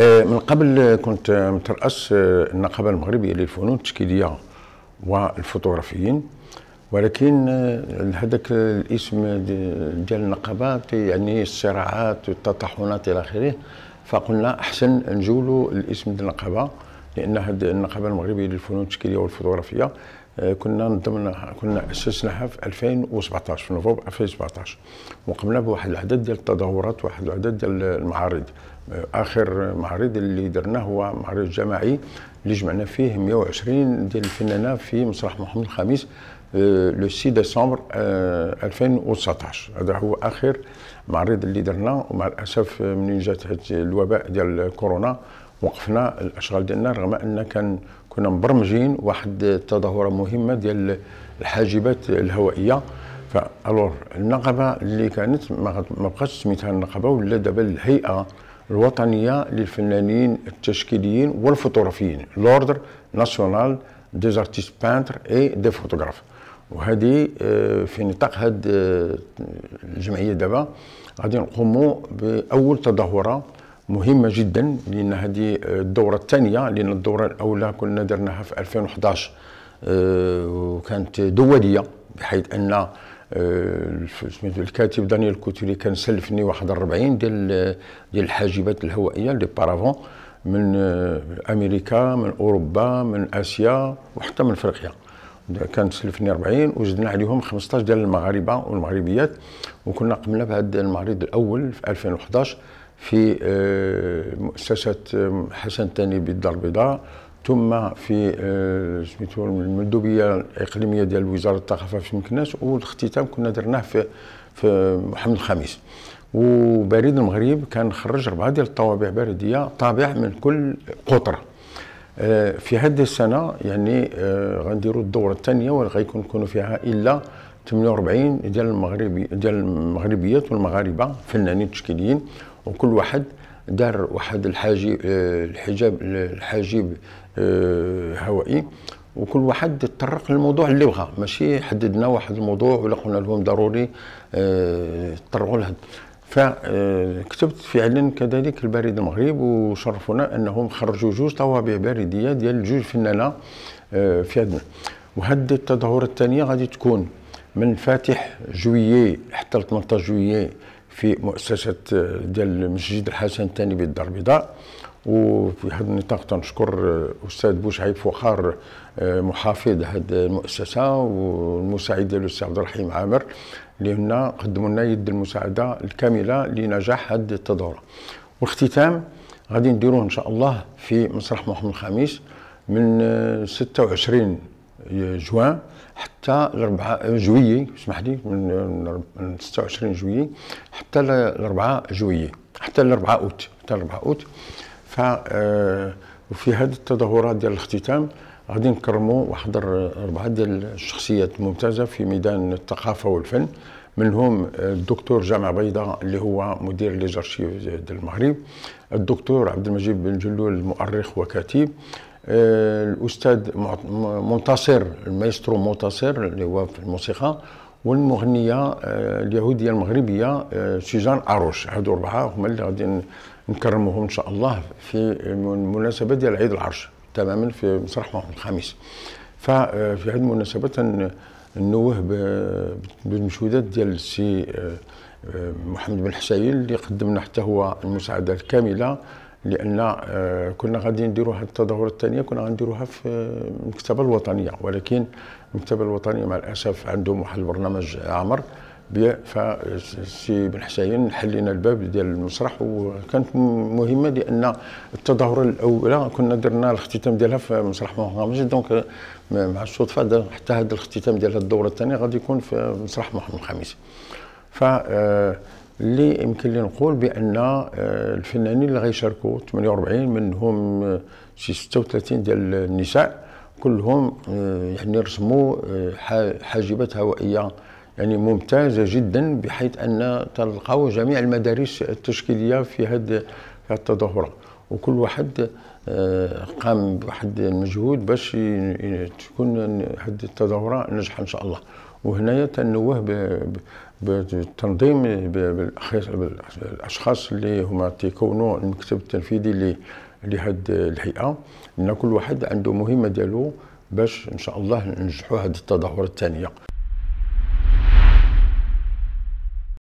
آه، من قبل كنت مترأس النقابة آه، المغربية للفنون التشكيلية والفوتوغرافيين ولكن آه، هذاك الاسم ديال النقابة يعني الصراعات والتطاحنات إلى آخره فقلنا أحسن نجولوا الاسم ديال النقابة لأن هذه النقابة المغربية للفنون التشكيلية والفوتوغرافية آه، كنا نضمن كنا اسسناها في 2017 في نوفمبر 2017 وقمنا بواحد العدد ديال التظاهرات واحد العدد ديال المعارض آه، اخر معرض اللي درناه هو معرض جماعي اللي جمعنا فيه 120 ديال الفنانه في مسرح محمد الخامس آه، لو 6 ديسمبر 2019 هذا هو اخر معرض اللي درناه ومع الاسف منين جات الوباء ديال كورونا وقفنا الاشغال ديالنا رغم ان كان كنا مبرمجين واحد التظاهره مهمه ديال الحاجبات الهوائيه فالور النقبه اللي كانت ما بقاتش سميتها النقبه ولا دابا الهيئه الوطنيه للفنانين التشكيليين والفوتوغرافيين لوردر ناسيونال دي ارتيست بانتر اي دي فوتوغراف وهذه آه، في نطاق هذه آه، الجمعيه دابا غادي نقوموا باول تظاهره مهمه جدا لان هذه الدوره الثانيه لان الدوره الاولى كنا درناها في 2011 آه، وكانت دوليه بحيث ان آه، الكاتب دانيال كوتولي كان سلفني واحد 40 ديال آه، ديال الحاجبات الهوائيه لي بارافون من امريكا من اوروبا من اسيا وحتى من افريقيا كان سلفني 40 وزدنا عليهم 15 ديال المغاربه والمغربيات وكنا قمنا بهذا المعرض الاول في 2011 في آه، مؤسسة آه، حسن الثاني بالدار البيضاء ثم في سميتو آه، المندوبيه الاقليميه ديال وزاره الثقافه في مكناس والاختتام كنا درناه في في محمد الخامس وبريد المغرب كان خرج اربعه ديال الطوابع بريديه طابع من كل قطره في هذه السنه يعني غنديروا الدوره الثانيه ولا غيكون فيها الا 48 ديال المغربي ديال المغربيات والمغاربه فنانين تشكيليين وكل واحد دار واحد الحاجب الحجاب الحاجب آه، هوائي وكل واحد تطرق للموضوع اللي بغى ماشي حددنا واحد الموضوع ولا قلنا لهم ضروري آه، تطرقوا له فكتبت آه، فعلا كذلك البريد المغرب وشرفونا انهم خرجوا جوج طوابع بريديه ديال جوج فنانه في عندنا وهاد التظاهره الثانيه غادي تكون من فاتح جويي حتى 18 جويي في مؤسسه ديال المسجد الحسن الثاني بالدار البيضاء وفي هذا النطاق تنشكر استاذ بوشعيب فخار آه، محافظ هذه المؤسسه والمساعد ديالو السي عبد الرحيم عامر اللي هنا قدموا لنا يد المساعده الكامله لنجاح هذه التدوره والاختتام غادي نديروه ان شاء الله في مسرح محمد الخامس من 26 آه، جوان حتى الاربعاء 4 جويي اسمح لي من 26 جويي حتى ل 4 جويي حتى ل 4 اوت حتى ل 4 اوت ف وفي هذه التظاهرات ديال الاختتام غادي نكرموا واحد اربعه ديال الشخصيات الممتازه في ميدان الثقافه والفن منهم الدكتور جامع بيضاء اللي هو مدير ليزارشيف ديال المغرب الدكتور عبد المجيد بن جلول المؤرخ وكاتب الاستاذ منتصر المايسترو منتصر اللي هو في الموسيقى والمغنيه آه، اليهوديه المغربيه آه، سوزان اروش هادو اربعه هما اللي غادي نكرموهم ان شاء الله في المناسبه ديال عيد العرش تماما في مسرح محمد الخامس ففي آه، هذه المناسبه نوه بالمشهودات ديال السي محمد بن حسين اللي قدمنا حتى هو المساعده الكامله لان آه، كنا غادي نديروا هذه التظاهره الثانيه كنا غنديروها في آه، المكتبه الوطنيه ولكن المكتبه الوطنيه مع الاسف عندهم واحد البرنامج عامر سي بن حسين حلينا الباب ديال المسرح وكانت مهمه لان التظاهره الاولى كنا درنا الاختتام ديالها في مسرح محمد دونك مع الصدفه حتى هذا الاختتام ديال الدوره الثانيه غادي يكون في مسرح محمد الخامس ف آه، اللي يمكن لي نقول بان آه، الفنانين اللي غيشاركوا 48 منهم آه، شي 36 ديال النساء كلهم آه، يعني رسموا حاجبات هوائيه يعني ممتازه جدا بحيث ان تلقاو جميع المدارس التشكيليه في هذه التظاهره وكل واحد آه، قام بواحد المجهود باش تكون واحد التظاهره ناجحه ان شاء الله وهنايا تنوه بالتنظيم بالاشخاص اللي هما تيكونوا المكتب التنفيذي لهاد الهيئه ان كل واحد عنده مهمه ديالو باش ان شاء الله ننجحوا هذه التظاهره الثانيه